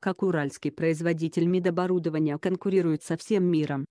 как уральский производитель медоборудования конкурирует со всем миром.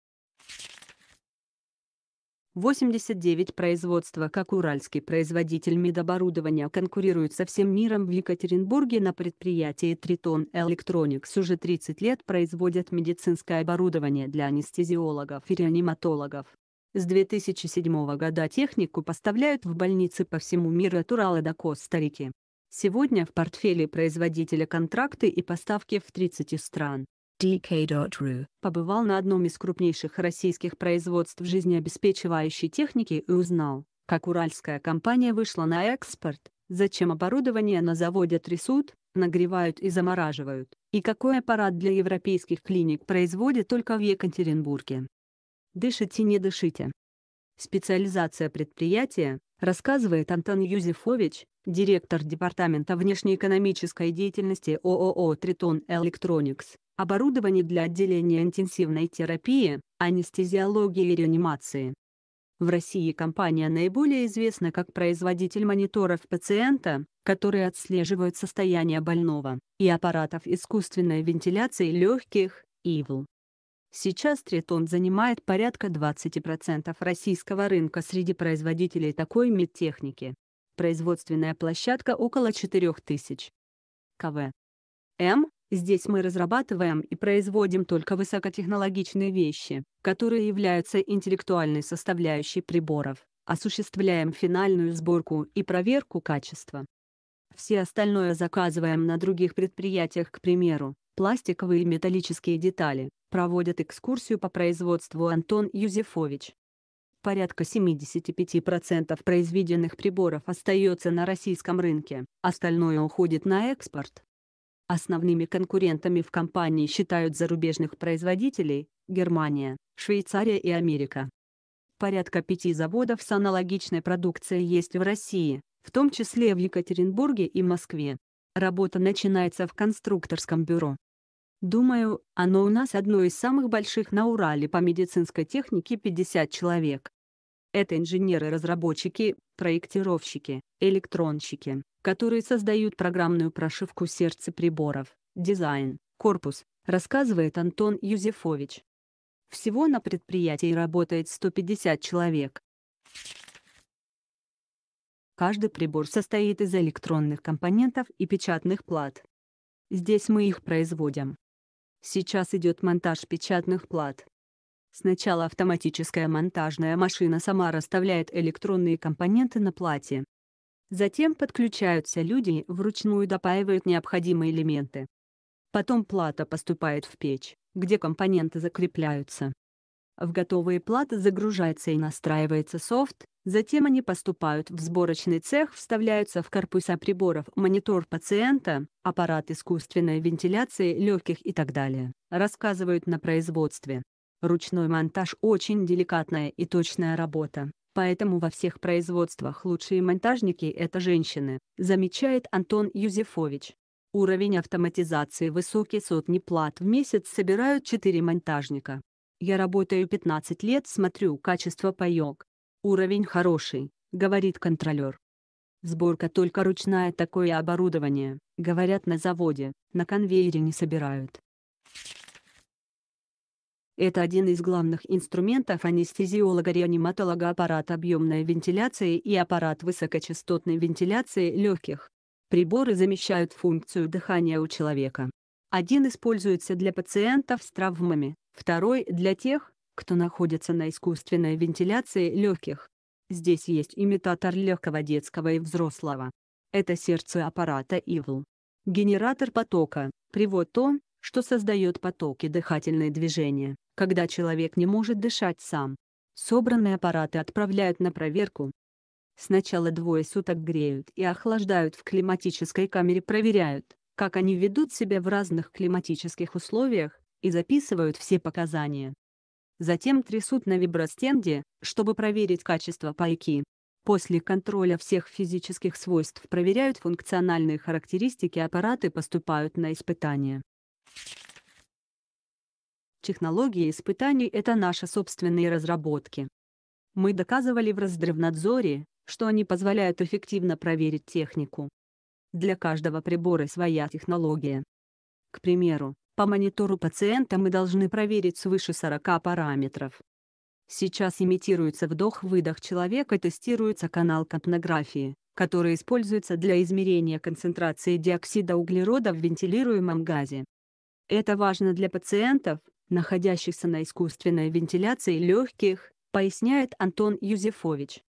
89 производства как уральский производитель медоборудования конкурирует со всем миром в Екатеринбурге на предприятии Triton Electronics уже 30 лет производят медицинское оборудование для анестезиологов и реаниматологов. С 2007 года технику поставляют в больницы по всему миру от Урала до Коста-Рики. Сегодня в портфеле производителя контракты и поставки в 30 стран. DK.ru побывал на одном из крупнейших российских производств жизнеобеспечивающей техники и узнал, как уральская компания вышла на экспорт, зачем оборудование на заводе трясут, нагревают и замораживают, и какой аппарат для европейских клиник производит только в Екатеринбурге. Дышите, не дышите. Специализация предприятия, рассказывает Антон Юзефович, директор Департамента внешнеэкономической деятельности ООО «Тритон Электроникс», оборудование для отделения интенсивной терапии, анестезиологии и реанимации. В России компания наиболее известна как производитель мониторов пациента, которые отслеживают состояние больного, и аппаратов искусственной вентиляции легких, ИВЛ. Сейчас Тритон занимает порядка 20% российского рынка среди производителей такой медтехники производственная площадка около 4000 КВ. М. Здесь мы разрабатываем и производим только высокотехнологичные вещи, которые являются интеллектуальной составляющей приборов, осуществляем финальную сборку и проверку качества. Все остальное заказываем на других предприятиях, к примеру, пластиковые и металлические детали, проводят экскурсию по производству Антон Юзефович порядка 75% произведенных приборов остается на российском рынке, остальное уходит на экспорт. Основными конкурентами в компании считают зарубежных производителей – Германия, Швейцария и Америка. Порядка пяти заводов с аналогичной продукцией есть в России, в том числе в Екатеринбурге и Москве. Работа начинается в конструкторском бюро. Думаю, оно у нас одно из самых больших на Урале по медицинской технике 50 человек. Это инженеры-разработчики, проектировщики, электронщики, которые создают программную прошивку сердца приборов, дизайн, корпус, рассказывает Антон Юзефович. Всего на предприятии работает 150 человек. Каждый прибор состоит из электронных компонентов и печатных плат. Здесь мы их производим. Сейчас идет монтаж печатных плат. Сначала автоматическая монтажная машина сама расставляет электронные компоненты на плате. Затем подключаются люди и вручную допаивают необходимые элементы. Потом плата поступает в печь, где компоненты закрепляются. В готовые платы загружается и настраивается софт, затем они поступают в сборочный цех, вставляются в корпуса приборов монитор пациента, аппарат искусственной вентиляции легких и так далее, рассказывают на производстве. Ручной монтаж очень деликатная и точная работа, поэтому во всех производствах лучшие монтажники – это женщины, замечает Антон Юзефович. Уровень автоматизации высокий сотни плат в месяц собирают 4 монтажника. Я работаю 15 лет, смотрю качество паёк. Уровень хороший, говорит контролер. Сборка только ручная такое оборудование, говорят на заводе, на конвейере не собирают. Это один из главных инструментов анестезиолога-реаниматолога аппарат объемной вентиляции и аппарат высокочастотной вентиляции легких. Приборы замещают функцию дыхания у человека. Один используется для пациентов с травмами, второй – для тех, кто находится на искусственной вентиляции легких. Здесь есть имитатор легкого детского и взрослого. Это сердце аппарата ИВЛ. Генератор потока – привод то, что создает потоки дыхательные движения когда человек не может дышать сам. Собранные аппараты отправляют на проверку. Сначала двое суток греют и охлаждают в климатической камере, проверяют, как они ведут себя в разных климатических условиях, и записывают все показания. Затем трясут на вибростенде, чтобы проверить качество пайки. После контроля всех физических свойств проверяют функциональные характеристики аппараты поступают на испытания. Технологии испытаний – это наши собственные разработки. Мы доказывали в раздревнадзоре, что они позволяют эффективно проверить технику. Для каждого прибора своя технология. К примеру, по монитору пациента мы должны проверить свыше 40 параметров. Сейчас имитируется вдох-выдох человека и тестируется канал капнографии, который используется для измерения концентрации диоксида углерода в вентилируемом газе. Это важно для пациентов, находящихся на искусственной вентиляции легких, поясняет Антон Юзефович.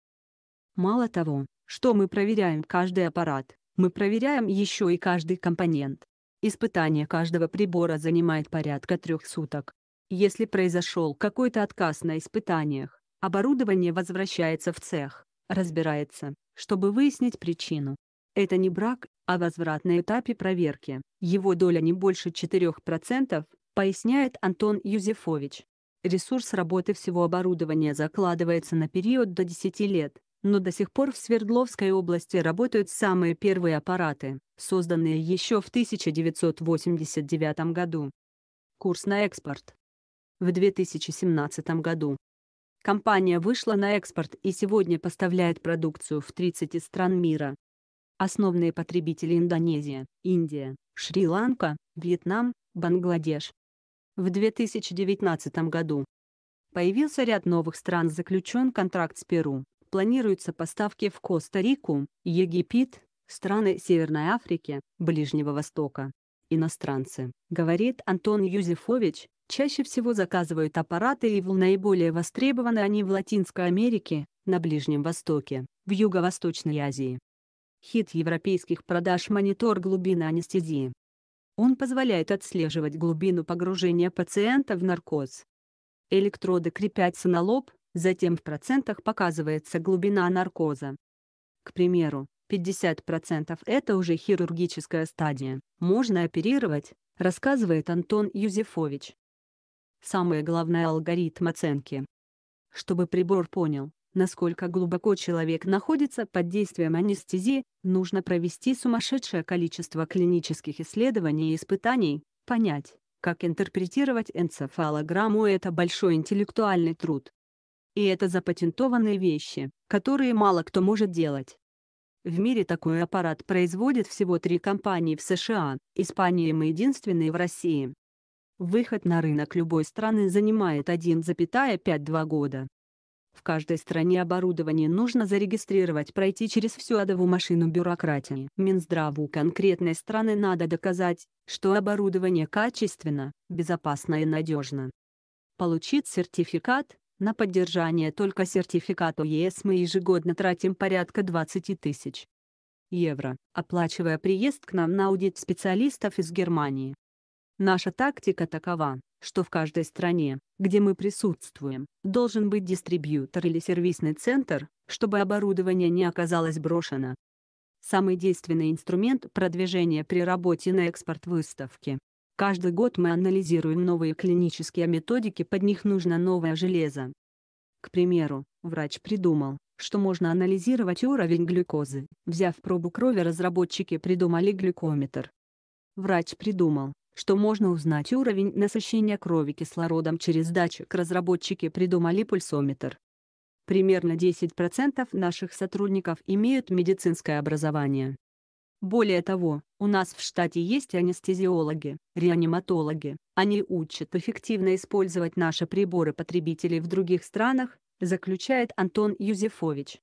Мало того, что мы проверяем каждый аппарат, мы проверяем еще и каждый компонент. Испытание каждого прибора занимает порядка трех суток. Если произошел какой-то отказ на испытаниях, оборудование возвращается в цех, разбирается, чтобы выяснить причину. Это не брак, а возврат на этапе проверки. Его доля не больше 4%, поясняет Антон Юзефович. Ресурс работы всего оборудования закладывается на период до 10 лет, но до сих пор в Свердловской области работают самые первые аппараты, созданные еще в 1989 году. Курс на экспорт. В 2017 году Компания вышла на экспорт и сегодня поставляет продукцию в 30 стран мира. Основные потребители Индонезия, Индия, Шри-Ланка, Вьетнам, Бангладеш, в 2019 году появился ряд новых стран, заключен контракт с Перу. Планируются поставки в Коста-Рику, Египет, страны Северной Африки, Ближнего Востока. Иностранцы, говорит Антон Юзефович, чаще всего заказывают аппараты и в наиболее востребованы они в Латинской Америке, на Ближнем Востоке, в Юго-Восточной Азии. Хит европейских продаж монитор глубины анестезии. Он позволяет отслеживать глубину погружения пациента в наркоз. Электроды крепятся на лоб, затем в процентах показывается глубина наркоза. К примеру, 50% это уже хирургическая стадия, можно оперировать, рассказывает Антон Юзефович. Самое главное алгоритм оценки. Чтобы прибор понял, Насколько глубоко человек находится под действием анестезии, нужно провести сумасшедшее количество клинических исследований и испытаний, понять, как интерпретировать энцефалограмму – это большой интеллектуальный труд. И это запатентованные вещи, которые мало кто может делать. В мире такой аппарат производит всего три компании в США, Испании мы единственные в России. Выход на рынок любой страны занимает 1,52 года. В каждой стране оборудование нужно зарегистрировать, пройти через всю адову машину бюрократии. Минздраву конкретной страны надо доказать, что оборудование качественно, безопасно и надежно. Получить сертификат, на поддержание только сертификата ЕС мы ежегодно тратим порядка 20 тысяч евро, оплачивая приезд к нам на аудит специалистов из Германии. Наша тактика такова, что в каждой стране, где мы присутствуем, должен быть дистрибьютор или сервисный центр, чтобы оборудование не оказалось брошено. Самый действенный инструмент продвижения при работе на экспорт выставки. Каждый год мы анализируем новые клинические методики, под них нужно новое железо. К примеру, врач придумал, что можно анализировать уровень глюкозы. Взяв пробу крови, разработчики придумали глюкометр. Врач придумал, что можно узнать уровень насыщения крови кислородом через датчик. Разработчики придумали пульсометр. Примерно 10% наших сотрудников имеют медицинское образование. Более того, у нас в штате есть анестезиологи, реаниматологи. Они учат эффективно использовать наши приборы потребителей в других странах, заключает Антон Юзефович.